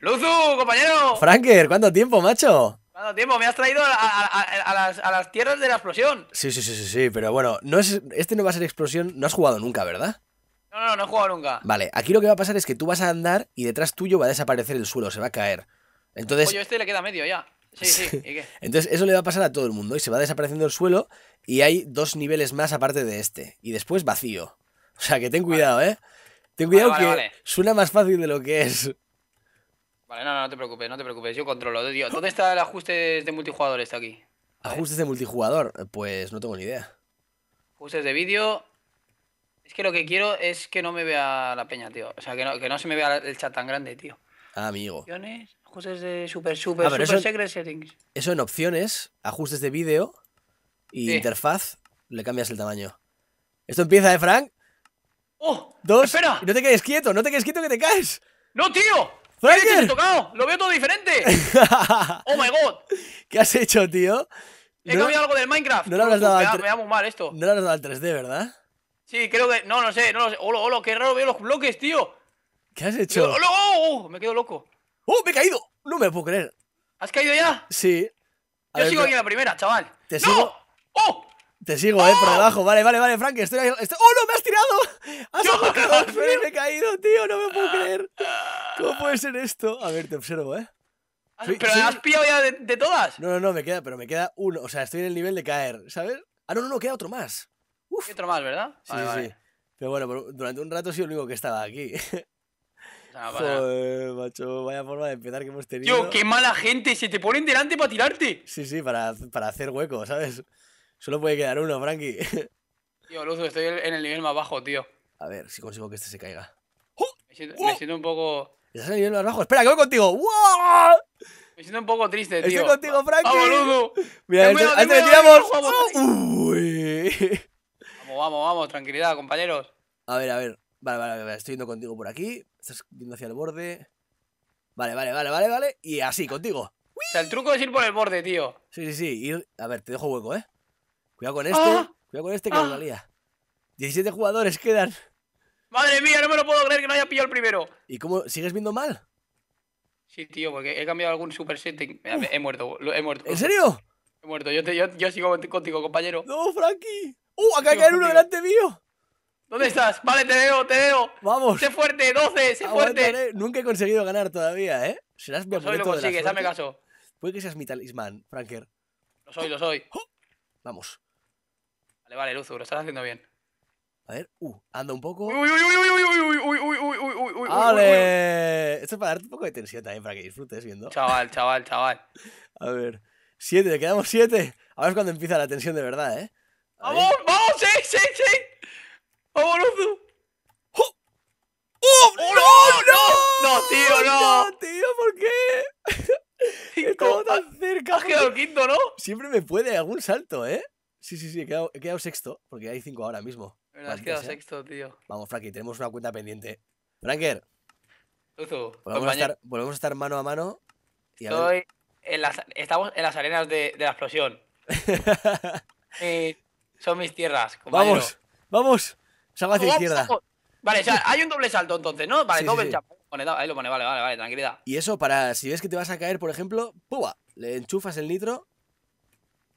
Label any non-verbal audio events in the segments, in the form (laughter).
¡Luzu, compañero! Franker, ¿cuánto tiempo, macho? ¿Cuánto tiempo? Me has traído a, las, tierras de la explosión. Sí, sí, sí, sí, sí, pero bueno, no es, este no va a ser explosión, no has jugado nunca, ¿verdad? No, no, no he jugado nunca. Vale, aquí lo que va a pasar es que tú vas a andar y detrás tuyo va a desaparecer el suelo, se va a caer. Entonces... Oye, este le queda medio ya. Sí, sí. Entonces, eso le va a pasar a todo el mundo y se va desapareciendo el suelo y hay dos niveles más aparte de este. Y después vacío. O sea, que ten cuidado, ¿eh? Ten cuidado que suena más fácil de lo que es. Vale, no, no te preocupes, no te preocupes, yo controlo. Tío. ¿Dónde está el ajuste de multijugador está aquí? ¿Ajustes de multijugador? Pues no tengo ni idea. Ajustes de vídeo. Es que lo que quiero es que no me vea la peña, tío. O sea, que no, que no se me vea el chat tan grande, tío. Ah, amigo. Opciones, ajustes de super, super, ah, super secret settings. Eso en opciones, ajustes de vídeo y interfaz, le cambias el tamaño. Esto empieza, de ¿eh, Frank? ¡Oh! ¡Dos! ¡Espera! No te quedes quieto, no te quedes quieto que te caes. ¡No, tío! has tocado! ¡Lo veo todo diferente! (laughs) ¡Oh my god! ¿Qué has hecho, tío? He cambiado algo del Minecraft. No lo dado me, al... da muy mal esto. No lo has dado al 3D, ¿verdad? Sí, creo que. No, no sé, no lo sé. ¡Holo, holo! ¡Qué raro veo los bloques, tío! ¿Qué has hecho? Oh, oh, oh, me quedo loco. ¡Oh, me he caído! No me puedo creer. ¿Has caído ya? Sí. Yo sigo aquí en la primera, chaval. ¡No! ¡Oh! Te sigo, eh, por ¡Oh! debajo. Vale, vale, vale, Frank, estoy, ¡Oh, no! ¡Me has tirado! (laughs) ¡Has no, (laughs) me he caído, tío! ¡No me puedo ah. creer! puede ser esto? A ver, te observo, ¿eh? Ah, ¿Pero has pillado ya de, todas? No, no, no, me queda, pero me queda uno. O sea, estoy en el nivel de caer, ¿sabes? Ah, no, no, no, queda otro más. Uf. Otro más, ¿verdad? Sí, sí. Pero bueno, durante un rato soy el único que estaba aquí. (laughs) Joder, macho, vaya forma de empezar que hemos tenido. Tío, qué mala gente, se te ponen delante para tirarte. Sí, sí, para, para hacer hueco, ¿sabes? Solo puede quedar uno, Frankie. (laughs) Tío, Luzo, estoy en el nivel más bajo, tío. A ver si consigo que este se caiga. me siento un poco. ¡Estás estás más bajo! Espera, que voy contigo. ¡Wow! Me siento un poco triste, tío. Estoy contigo, ah, Frankie. ¡Vamos, Ludo! Mira, tiramos. Vamos, ¡Ah! Uy. vamos, vamos, vamos. Tranquilidad, compañeros. A ver, a ver. Vale, vale, vale. Estoy yendo contigo por aquí. Estás yendo hacia el borde. Vale, vale, vale, vale, vale. Y así, contigo. O sea, el truco es ir por el borde, tío. Sí, sí, sí. Ir... A ver, te dejo hueco, ¿eh? Cuidado con ah. esto Cuidado con este que ah. lía 17 jugadores quedan. Madre mía, no me lo puedo creer el primero. ¿Y cómo? ¿Sigues viendo mal? Sí, tío, porque he cambiado algún super setting. He muerto, he muerto. ¿En serio? He muerto. Yo, sigo contigo, compañero. No, Frankie. ¡Uh! Acá cae uno delante mío. ¿Dónde estás? Vale, te veo, te veo. Vamos. Sé fuerte, 12, sé fuerte. Eh. Nunca he conseguido ganar todavía, ¿eh? Serás lo consigues, dame caso. Puede que seas mi talismán, Franker. Lo soy, lo soy. ¡Oh! Vamos. Vale, vale, Luzu, lo estás haciendo bien. A ver, uh, anda un poco. ¡Uy, uy, uy, uy, uy, uy, uy, uy, uy, uy! ¡Ale! Esto es para darte un poco de tensión también, para que disfrutes viendo. Chaval, chaval, chaval. A ver, siete, le quedamos siete. A ver cuando empieza la tensión de verdad, ¿eh? ¡Vamos, vamos! ¡Sí, sí, sí! sí ¡Vamos, ¡Oh! ¡Oh, no, no! ¡No, tío, no! ¡No, tío, por qué! Estamos tan cerca. Has quedado quinto, ¿no? Siempre me puede algún salto, ¿eh? Sí, sí, sí, he quedado, he quedado sexto, porque hay cinco ahora mismo. Me has quedado sexto, tío. Vamos, Frankie, tenemos una cuenta pendiente. Franker. volvemos, a estar, a estar mano a mano. Estoy en las, estamos en las arenas de, la explosión. (laughs) son mis tierras, compañero. Vamos, vamos. Salva hacia izquierda. Vale, o sea, hay un doble salto entonces, ¿no? Vale, doble sí, Ahí lo pone, vale, vale, vale, tranquilidad. Y eso para, si ves que te vas a caer, por ejemplo, ¡pua! Le enchufas el nitro.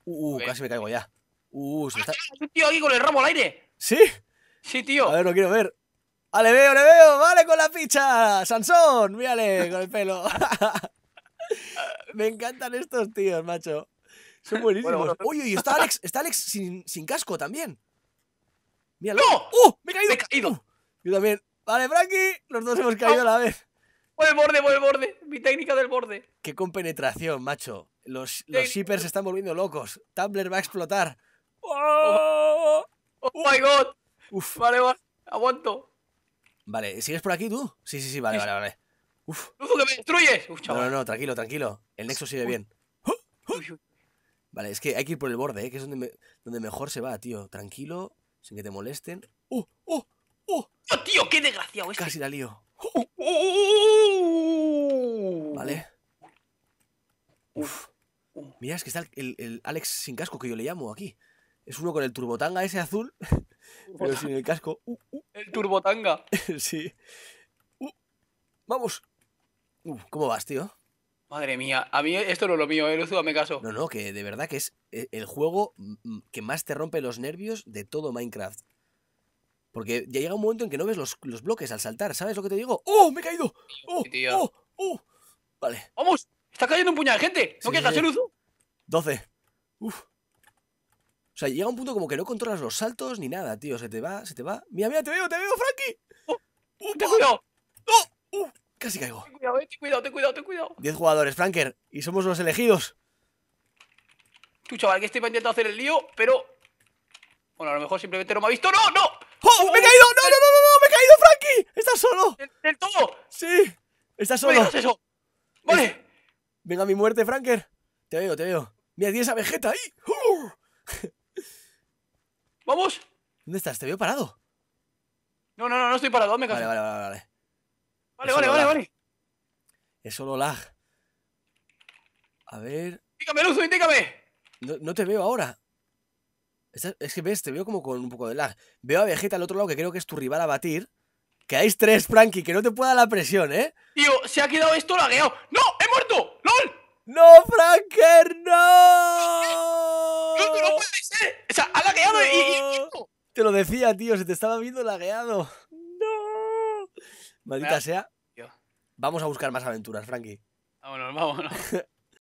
Uh, uh casi me caigo ya. Uh, uh se está... ¡Ah! ¡Tío, aquí con el ramo al aire! ¿Sí? Sí, tío. A ver, lo quiero ver. Ah, le veo, le veo, vale con la ficha. Sansón, mírale con el pelo. (laughs) Me encantan estos tíos, macho. Son buenísimos. Bueno, Uy, uy, está Alex, sin, casco también. ¡No! ¡Uh! ¡Me he caído! ¡Me he caído! Uh, yo también. Vale, Frankie, los dos hemos caído a la vez. Voy borde, voy borde. Mi técnica del borde. Qué compenetración, macho. Los, los shippers se están volviendo locos. Tumblr va a explotar. ¡Oh! ¡Oh, my God! Uf. Vale, aguanto. Vale, ¿sigues por aquí tú? Sí, sí, sí, vale, vale, vale. Uf. que me destruyes! Uf, No, no, tranquilo, tranquilo. El nexo sigue bien. (gasps) Vale, es que hay que ir por el borde, ¿eh? que es donde, donde mejor se va, tío. Tranquilo, sin que te molesten. ¡Oh, oh, oh! ¡Oh, tío, qué desgraciado este! Casi la lío. Oh, oh, oh, vale. Uf. Mira, es que está el, el Alex sin casco que yo le llamo aquí. Es uno con el turbotanga ese azul, (laughs) pero sin el casco. Uh, uh. ¡El turbotanga! (laughs) sí. Uh, ¡Vamos! Uh, ¿Cómo vas, tío? Madre mía, a mí esto no es lo mío, ¿eh? Luzu, me caso. No, no, que de verdad que es e-, el juego que más te rompe los nervios de todo Minecraft. Porque ya llega un momento en que no ves los, bloques al saltar, ¿sabes lo que te digo? ¡Oh, me he caído! ¡Oh, ¡Oh, oh, Vale. ¡Vamos! ¡Está cayendo un puñal, gente! ¡No sí, Eruzu. 12. Uf. O sea, llega un punto como que no controlas los saltos ni nada, tío. Se te va, se te va. Mira, mira, te veo, te veo, Frankie. uh, cuidado! Uh, casi caigo. Ten cuidado, eh, ten cuidado, ten cuidado, ten cuidado. Diez jugadores, Franker. Y somos los elegidos. Tú, chaval, que estoy intentando hacer el lío, pero... Bueno, a lo mejor simplemente no me ha visto. ¡No, no! ¡Oh, me he caído! ¡No, no, no, no, no! me he caído, Frankie! ¡Estás solo! ¡Del, todo! Sí, estás solo. No eso. Vale. venga Venga, mi muerte, Franker. Te veo, te veo. Mira, tienes a Vegeta ahí. ¡Uh! ¡Vamos! ¿Dónde estás? Te veo parado. No, no, no, no estoy parado, me Vale, vale, vale, vale. Vale, vale, Es solo lag. A ver. Dígame Luzu, indícame! No, te veo ahora. Es que ves, te veo como con un poco de lag. Veo a Vegeta al otro lado, que creo que es tu rival a batir. Que Quedáis tres, Frankie, que no te pueda la presión, ¿eh? Tío, se ha quedado esto lagueado. ¡No! ¡He muerto! ¡LOL! ¡No, Franker! ¡No! ¡No, no puedes! O sea, ha lagueado y, Te lo decía, tío, se te estaba viendo lagueado. No. Maldita sea. Vamos a buscar más aventuras, Frankie. Vámonos, vámonos. (laughs)